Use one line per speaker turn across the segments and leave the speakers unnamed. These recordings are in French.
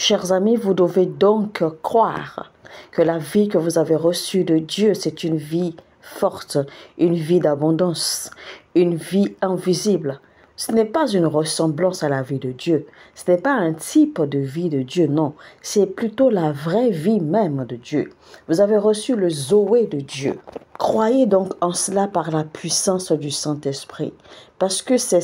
Chers amis, vous devez donc croire que la vie que vous avez reçue de Dieu, c'est une vie forte, une vie d'abondance, une vie invisible, ce n'est pas une ressemblance à la vie de Dieu. Ce n'est pas un type de vie de Dieu, non. C'est plutôt la vraie vie même de Dieu. Vous avez reçu le Zoé de Dieu. Croyez donc en cela par la puissance du Saint-Esprit, parce que c'est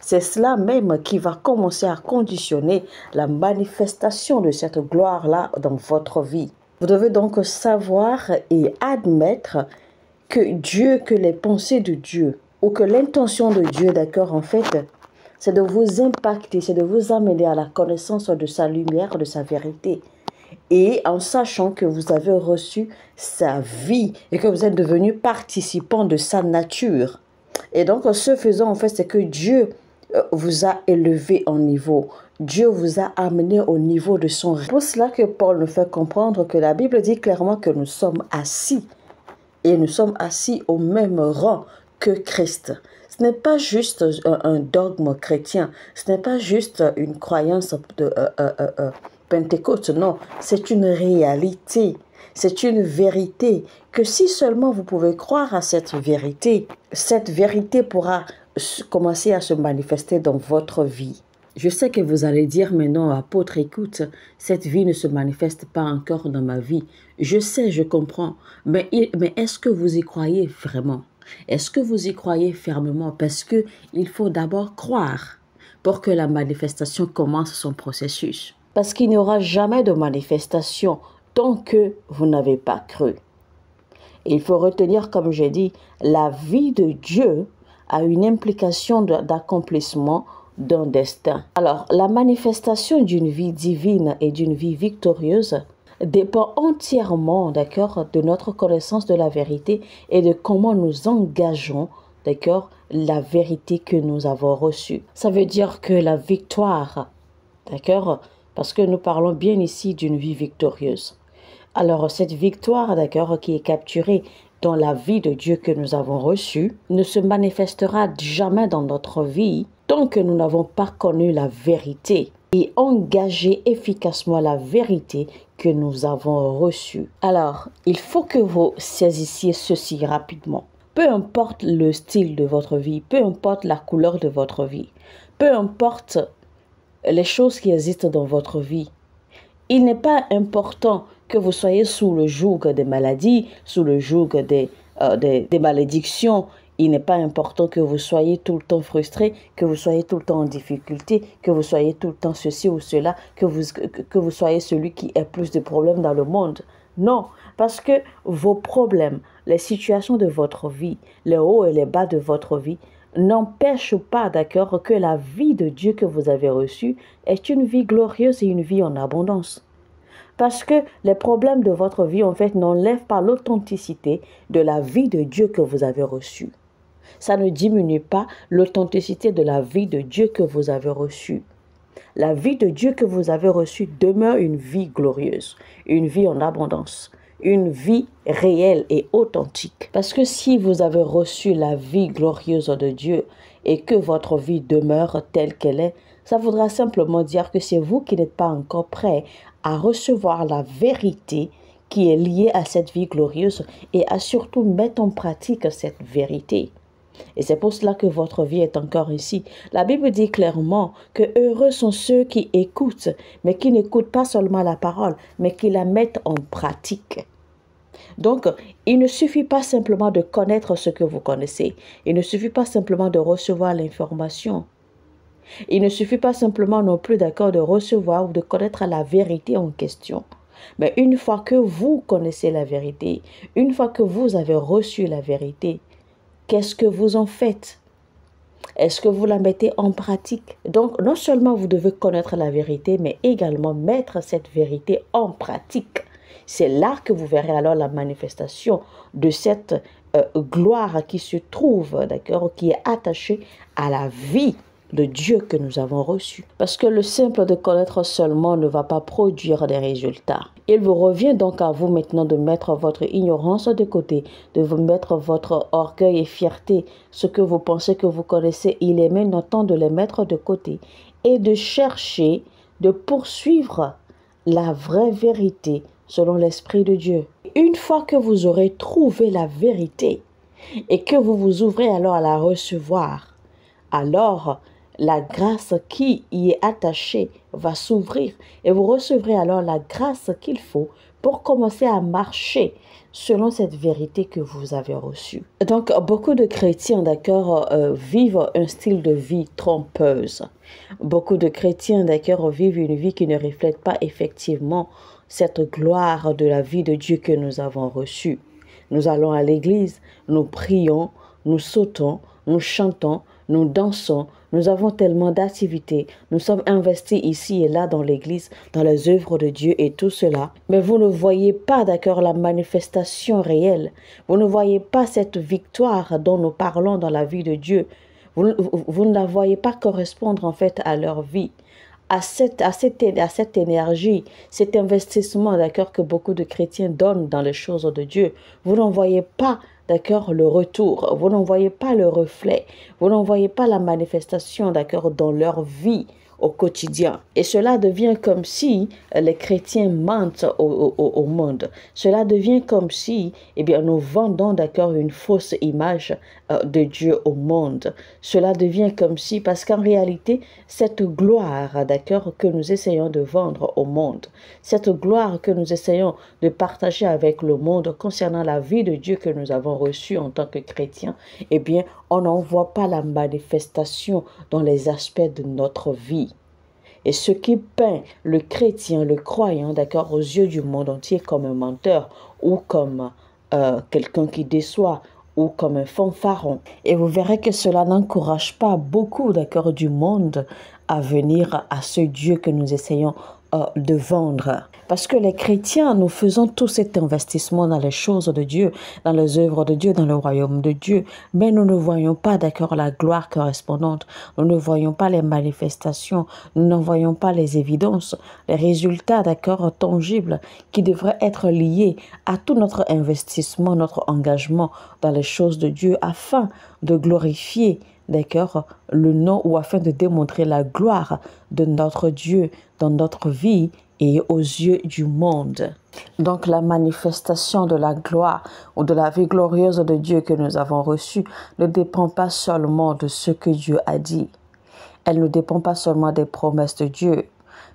cela même qui va commencer à conditionner la manifestation de cette gloire-là dans votre vie. Vous devez donc savoir et admettre que Dieu, que les pensées de Dieu, ou que l'intention de Dieu, d'accord, en fait, c'est de vous impacter, c'est de vous amener à la connaissance de sa lumière, de sa vérité. Et en sachant que vous avez reçu sa vie et que vous êtes devenu participant de sa nature. Et donc, ce faisant, en fait, c'est que Dieu euh, vous a élevé en niveau. Dieu vous a amené au niveau de son règne. C'est pour cela que Paul nous fait comprendre que la Bible dit clairement que nous sommes assis. Et nous sommes assis au même rang que Christ. Ce n'est pas juste euh, un, dogme chrétien, ce n'est pas juste une croyance de euh, euh, Pentecôte, non, c'est une réalité, c'est une vérité que si seulement vous pouvez croire à cette vérité, cette vérité pourra commencer à se manifester dans votre vie. Je sais que vous allez dire mais non, apôtre, écoute, cette vie ne se manifeste pas encore dans ma vie. Je sais, je comprends, mais, mais est-ce que vous y croyez vraiment est-ce que vous y croyez fermement Parce que il faut d'abord croire pour que la manifestation commence son processus. Parce qu'il n'y aura jamais de manifestation tant que vous n'avez pas cru. Il faut retenir, comme j'ai dit, la vie de Dieu a une implication d'accomplissement d'un destin. Alors, la manifestation d'une vie divine et d'une vie victorieuse dépend entièrement, d'accord, de notre connaissance de la vérité et de comment nous engageons, d'accord, la vérité que nous avons reçue. Ça veut dire que la victoire, d'accord, parce que nous parlons bien ici d'une vie victorieuse. Alors cette victoire, d'accord, qui est capturée dans la vie de Dieu que nous avons reçue, ne se manifestera jamais dans notre vie tant que nous n'avons pas connu la vérité et engager efficacement la vérité que nous avons reçue. Alors, il faut que vous saisissiez ceci rapidement. Peu importe le style de votre vie, peu importe la couleur de votre vie, peu importe les choses qui existent dans votre vie, il n'est pas important que vous soyez sous le joug des maladies, sous le joug des, euh, des malédictions, il n'est pas important que vous soyez tout le temps frustré, que vous soyez tout le temps en difficulté, que vous soyez tout le temps ceci ou cela, que vous, que vous soyez celui qui ait plus de problèmes dans le monde. Non, parce que vos problèmes, les situations de votre vie, les hauts et les bas de votre vie, n'empêchent pas, d'accord, que la vie de Dieu que vous avez reçue est une vie glorieuse et une vie en abondance parce que les problèmes de votre vie, en fait, n'enlèvent pas l'authenticité de la vie de Dieu que vous avez reçue. Ça ne diminue pas l'authenticité de la vie de Dieu que vous avez reçue. La vie de Dieu que vous avez reçue demeure une vie glorieuse, une vie en abondance, une vie réelle et authentique. Parce que si vous avez reçu la vie glorieuse de Dieu et que votre vie demeure telle qu'elle est, ça voudra simplement dire que c'est vous qui n'êtes pas encore prêt à recevoir la vérité qui est liée à cette vie glorieuse et à surtout mettre en pratique cette vérité. Et c'est pour cela que votre vie est encore ici. La Bible dit clairement que heureux sont ceux qui écoutent, mais qui n'écoutent pas seulement la parole, mais qui la mettent en pratique. Donc, il ne suffit pas simplement de connaître ce que vous connaissez. Il ne suffit pas simplement de recevoir l'information. Il ne suffit pas simplement non plus d'accord de recevoir ou de connaître la vérité en question. Mais une fois que vous connaissez la vérité, une fois que vous avez reçu la vérité, qu'est-ce que vous en faites Est-ce que vous la mettez en pratique Donc, non seulement vous devez connaître la vérité, mais également mettre cette vérité en pratique. C'est là que vous verrez alors la manifestation de cette euh, gloire qui se trouve, d'accord, qui est attachée à la vie de Dieu que nous avons reçu. Parce que le simple de connaître seulement ne va pas produire des résultats. Il vous revient donc à vous maintenant de mettre votre ignorance de côté, de vous mettre votre orgueil et fierté, ce que vous pensez que vous connaissez, il est maintenant temps de les mettre de côté et de chercher, de poursuivre la vraie vérité selon l'Esprit de Dieu. Une fois que vous aurez trouvé la vérité et que vous vous ouvrez alors à la recevoir, alors la grâce qui y est attachée va s'ouvrir et vous recevrez alors la grâce qu'il faut pour commencer à marcher selon cette vérité que vous avez reçue. Donc, beaucoup de chrétiens, d'accord, euh, vivent un style de vie trompeuse. Beaucoup de chrétiens, d'accord, vivent une vie qui ne reflète pas effectivement cette gloire de la vie de Dieu que nous avons reçue. Nous allons à l'église, nous prions, nous sautons, nous chantons, nous dansons, nous avons tellement d'activités, nous sommes investis ici et là dans l'Église, dans les œuvres de Dieu et tout cela, mais vous ne voyez pas d'accord la manifestation réelle, vous ne voyez pas cette victoire dont nous parlons dans la vie de Dieu, vous, ne la voyez pas correspondre en fait à leur vie. À cette, à, cette, à cette, énergie, cet investissement d'accord que beaucoup de chrétiens donnent dans les choses de Dieu. Vous n'en voyez pas le retour. Vous n'en voyez pas le reflet. Vous n'en voyez pas la manifestation, d'accord, dans leur vie au quotidien. Et cela devient comme si euh, les chrétiens mentent au, monde. Cela devient comme si eh bien, nous vendons d'accord une fausse image euh, de Dieu au monde. Cela devient comme si, parce qu'en réalité, cette gloire d'accord que nous essayons de vendre au monde, cette gloire que nous essayons de partager avec le monde concernant la vie de Dieu que nous avons reçue en tant que chrétiens, eh bien, on n'en voit pas la manifestation dans les aspects de notre vie. Et ce qui peint le chrétien, le croyant, d'accord, aux yeux du monde entier comme un menteur ou comme euh, quelqu'un qui déçoit ou comme un fanfaron. Et vous verrez que cela n'encourage pas beaucoup, d'accord, du monde à venir à ce Dieu que nous essayons de vendre. Parce que les chrétiens, nous faisons tout cet investissement dans les choses de Dieu, dans les œuvres de Dieu, dans le royaume de Dieu, mais nous ne voyons pas d'accord la gloire correspondante, nous ne voyons pas les manifestations, nous n'en voyons pas les évidences, les résultats d'accord tangibles qui devraient être liés à tout notre investissement, notre engagement dans les choses de Dieu afin de glorifier D'accord le nom ou afin de démontrer la gloire de notre Dieu dans notre vie et aux yeux du monde. Donc la manifestation de la gloire ou de la vie glorieuse de Dieu que nous avons reçue ne dépend pas seulement de ce que Dieu a dit. Elle ne dépend pas seulement des promesses de Dieu,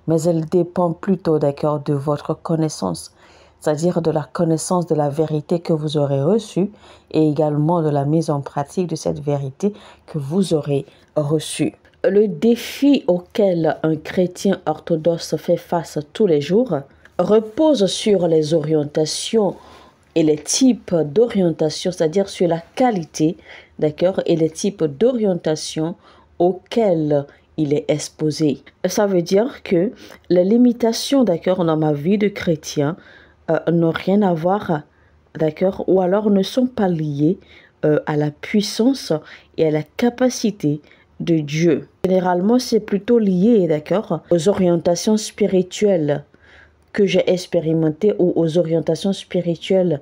mais elle dépend plutôt d'accord, de votre connaissance c'est-à-dire de la connaissance de la vérité que vous aurez reçue et également de la mise en pratique de cette vérité que vous aurez reçue. Le défi auquel un chrétien orthodoxe fait face tous les jours repose sur les orientations et les types d'orientation, c'est-à-dire sur la qualité, d'accord, et les types d'orientation auxquels il est exposé. Ça veut dire que les limitations, d'accord, dans ma vie de chrétien euh, n'ont rien à voir, d'accord, ou alors ne sont pas liés euh, à la puissance et à la capacité de Dieu. Généralement, c'est plutôt lié, d'accord, aux orientations spirituelles que j'ai expérimentées ou aux orientations spirituelles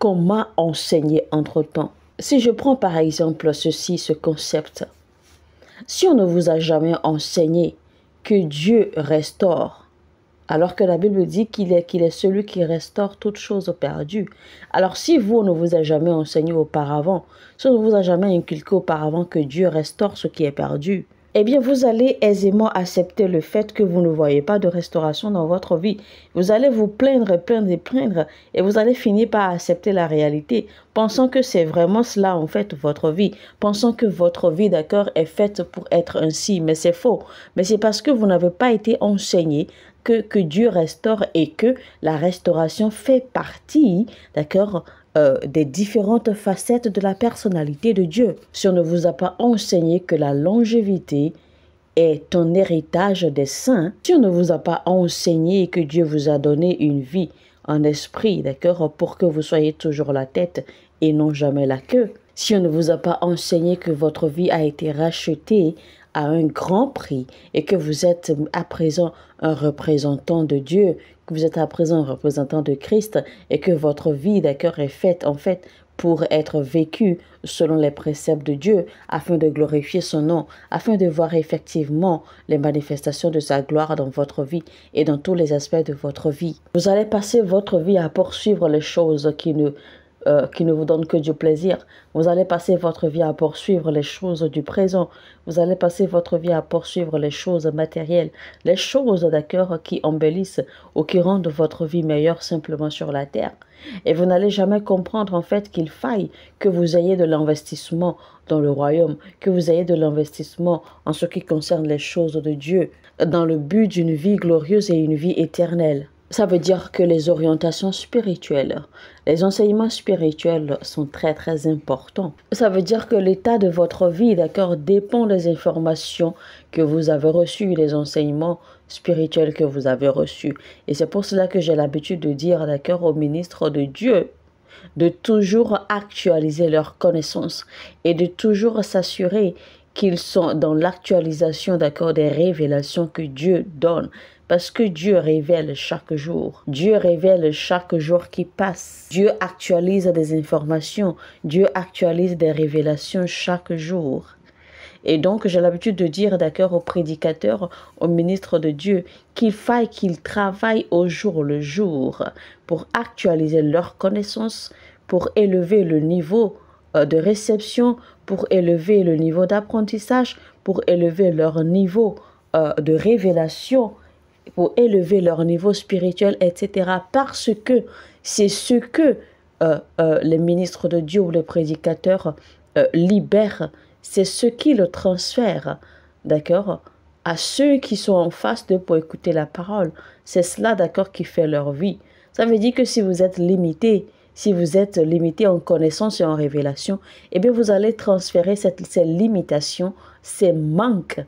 qu'on m'a enseignées entre-temps. Si je prends par exemple ceci, ce concept, si on ne vous a jamais enseigné que Dieu restaure, alors que la Bible dit qu'il est, celui qui restaure toutes choses perdues. Alors si vous ne vous a jamais enseigné auparavant, si on ne vous a jamais inculqué auparavant que Dieu restaure ce qui est perdu, eh bien, vous allez aisément accepter le fait que vous ne voyez pas de restauration dans votre vie. Vous allez vous plaindre, plaindre et plaindre, et vous allez finir par accepter la réalité, pensant que c'est vraiment cela, en fait, votre vie, pensant que votre vie, d'accord, est faite pour être ainsi, mais c'est faux. Mais c'est parce que vous n'avez pas été enseigné que, Dieu restaure et que la restauration fait partie, d'accord, euh, des différentes facettes de la personnalité de Dieu. Si on ne vous a pas enseigné que la longévité est un héritage des saints, si on ne vous a pas enseigné que Dieu vous a donné une vie en esprit, d'accord, pour que vous soyez toujours la tête et non jamais la queue, si on ne vous a pas enseigné que votre vie a été rachetée à un grand prix et que vous êtes à présent un représentant de Dieu, que vous êtes à présent un représentant de Christ et que votre vie d'accord est faite en fait pour être vécue selon les préceptes de Dieu afin de glorifier son nom, afin de voir effectivement les manifestations de sa gloire dans votre vie et dans tous les aspects de votre vie. Vous allez passer votre vie à poursuivre les choses qui ne euh, qui ne vous donne que du plaisir. Vous allez passer votre vie à poursuivre les choses du présent. Vous allez passer votre vie à poursuivre les choses matérielles, les choses, d'accord, qui embellissent ou qui rendent votre vie meilleure simplement sur la terre. Et vous n'allez jamais comprendre en fait qu'il faille que vous ayez de l'investissement dans le royaume, que vous ayez de l'investissement en ce qui concerne les choses de Dieu, dans le but d'une vie glorieuse et une vie éternelle. Ça veut dire que les orientations spirituelles, les enseignements spirituels sont très très importants. Ça veut dire que l'état de votre vie, d'accord, dépend des informations que vous avez reçues, des enseignements spirituels que vous avez reçus. Et c'est pour cela que j'ai l'habitude de dire, d'accord, aux ministres de Dieu, de toujours actualiser leurs connaissances et de toujours s'assurer qu'ils sont dans l'actualisation, d'accord, des révélations que Dieu donne. Parce que Dieu révèle chaque jour. Dieu révèle chaque jour qui passe. Dieu actualise des informations. Dieu actualise des révélations chaque jour. Et donc, j'ai l'habitude de dire d'accord aux prédicateurs, aux ministres de Dieu, qu'il faille qu'ils travaillent au jour le jour pour actualiser leurs connaissances, pour élever le niveau euh, de réception, pour élever le niveau d'apprentissage, pour élever leur niveau euh, de révélation pour élever leur niveau spirituel, etc. Parce que c'est ce que euh, euh, les ministres de Dieu ou les prédicateurs euh, libèrent, c'est ce qui le transfère, d'accord, à ceux qui sont en face d'eux pour écouter la parole. C'est cela, d'accord, qui fait leur vie. Ça veut dire que si vous êtes limité, si vous êtes limité en connaissance et en révélation, eh bien vous allez transférer cette, ces limitations, ces manques,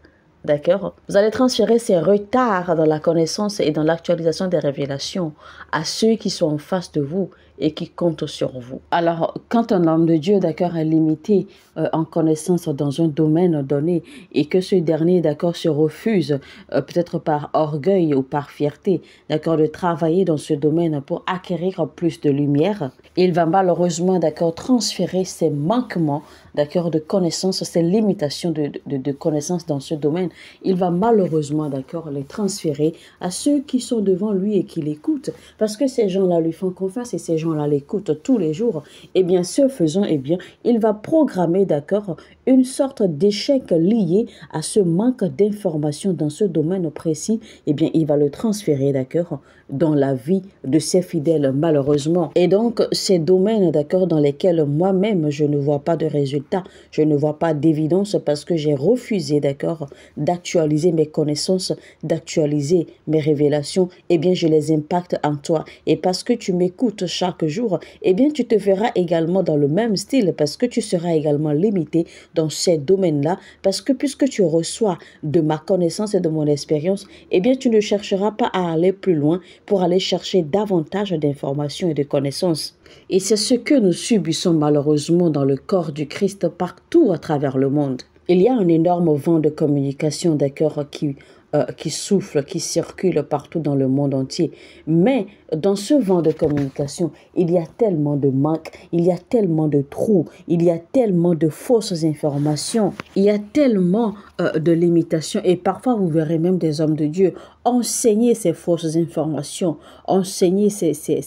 D'accord Vous allez transférer ces retards dans la connaissance et dans l'actualisation des révélations à ceux qui sont en face de vous et qui compte sur vous. Alors, quand un homme de Dieu, d'accord, est limité euh, en connaissance dans un domaine donné et que ce dernier, d'accord, se refuse, euh, peut-être par orgueil ou par fierté, d'accord, de travailler dans ce domaine pour acquérir plus de lumière, il va malheureusement, d'accord, transférer ses manquements, d'accord, de connaissances, ses limitations de, de, connaissance dans ce domaine. Il va malheureusement, d'accord, les transférer à ceux qui sont devant lui et qui l'écoutent parce que ces gens-là lui font confiance et ces on hein, là tous les jours, et bien, ce faisant, et eh bien, il va programmer, d'accord, une sorte d'échec lié à ce manque d'information dans ce domaine précis, eh bien, il va le transférer, d'accord, dans la vie de ses fidèles, malheureusement. Et donc, ces domaines, d'accord, dans lesquels moi-même, je ne vois pas de résultats, je ne vois pas d'évidence parce que j'ai refusé, d'accord, d'actualiser mes connaissances, d'actualiser mes révélations, eh bien, je les impacte en toi. Et parce que tu m'écoutes chaque jour, eh bien, tu te verras également dans le même style parce que tu seras également limité dans ces domaines-là, parce que puisque tu reçois de ma connaissance et de mon expérience, eh bien, tu ne chercheras pas à aller plus loin pour aller chercher davantage d'informations et de connaissances. Et c'est ce que nous subissons malheureusement dans le corps du Christ partout à travers le monde. Il y a un énorme vent de communication des qui euh, qui souffle, qui circule partout dans le monde entier. Mais dans ce vent de communication, il y a tellement de manques, il y a tellement de trous, il y a tellement de fausses informations, il y a tellement euh, de limitations et parfois vous verrez même des hommes de Dieu enseigner ces fausses informations, enseigner ces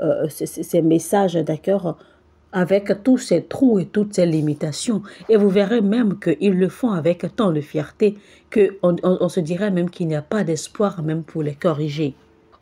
euh, messages, d'accord avec tous ces trous et toutes ces limitations. Et vous verrez même qu'ils le font avec tant de fierté qu'on on se dirait même qu'il n'y a pas d'espoir même pour les corriger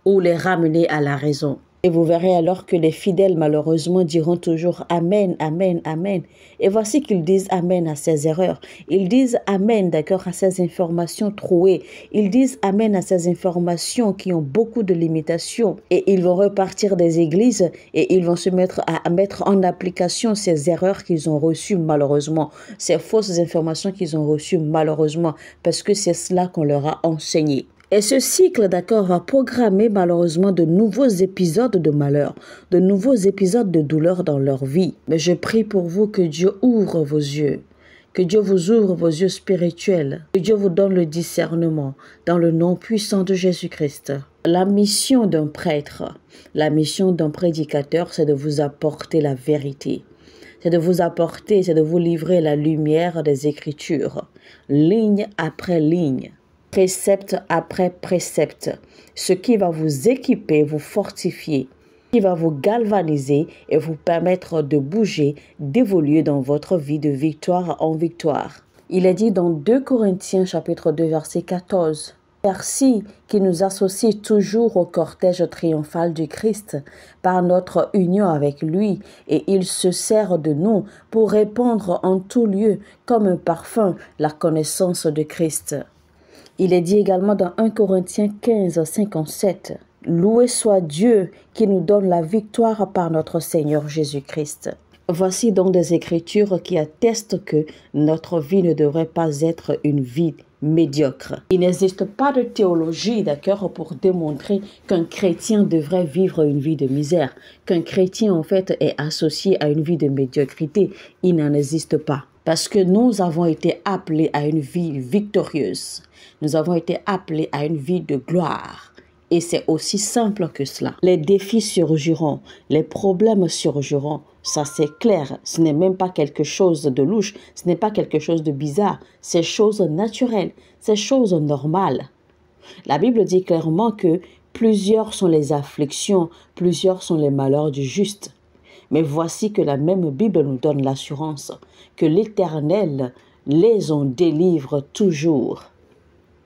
ou les ramener à la raison. Et vous verrez alors que les fidèles, malheureusement, diront toujours Amen, Amen, Amen. Et voici qu'ils disent Amen à ces erreurs. Ils disent Amen, d'accord, à ces informations trouées. Ils disent Amen à ces informations qui ont beaucoup de limitations. Et ils vont repartir des églises et ils vont se mettre à mettre en application ces erreurs qu'ils ont reçues, malheureusement. Ces fausses informations qu'ils ont reçues, malheureusement. Parce que c'est cela qu'on leur a enseigné. Et ce cycle, d'accord, va programmer malheureusement de nouveaux épisodes de malheur, de nouveaux épisodes de douleur dans leur vie. Mais je prie pour vous que Dieu ouvre vos yeux. Que Dieu vous ouvre vos yeux spirituels. Que Dieu vous donne le discernement dans le nom puissant de Jésus-Christ. La mission d'un prêtre, la mission d'un prédicateur, c'est de vous apporter la vérité. C'est de vous apporter, c'est de vous livrer la lumière des Écritures, ligne après ligne précepte après précepte, ce qui va vous équiper, vous fortifier, qui va vous galvaniser et vous permettre de bouger, d'évoluer dans votre vie de victoire en victoire. Il est dit dans 2 Corinthiens chapitre 2 verset 14. Merci qui nous associe toujours au cortège triomphal du Christ par notre union avec lui et il se sert de nous pour répandre en tout lieu comme un parfum la connaissance de Christ. Il est dit également dans 1 Corinthiens 15, 57, Loué soit Dieu qui nous donne la victoire par notre Seigneur Jésus-Christ. Voici donc des écritures qui attestent que notre vie ne devrait pas être une vie médiocre. Il n'existe pas de théologie, d'accord, pour démontrer qu'un chrétien devrait vivre une vie de misère, qu'un chrétien en fait est associé à une vie de médiocrité. Il n'en existe pas parce que nous avons été appelés à une vie victorieuse. Nous avons été appelés à une vie de gloire. Et c'est aussi simple que cela. Les défis surgiront, les problèmes surgiront, ça c'est clair. Ce n'est même pas quelque chose de louche, ce n'est pas quelque chose de bizarre, c'est chose naturelle, c'est chose normale. La Bible dit clairement que plusieurs sont les afflictions, plusieurs sont les malheurs du juste. Mais voici que la même Bible nous donne l'assurance que l'Éternel les en délivre toujours.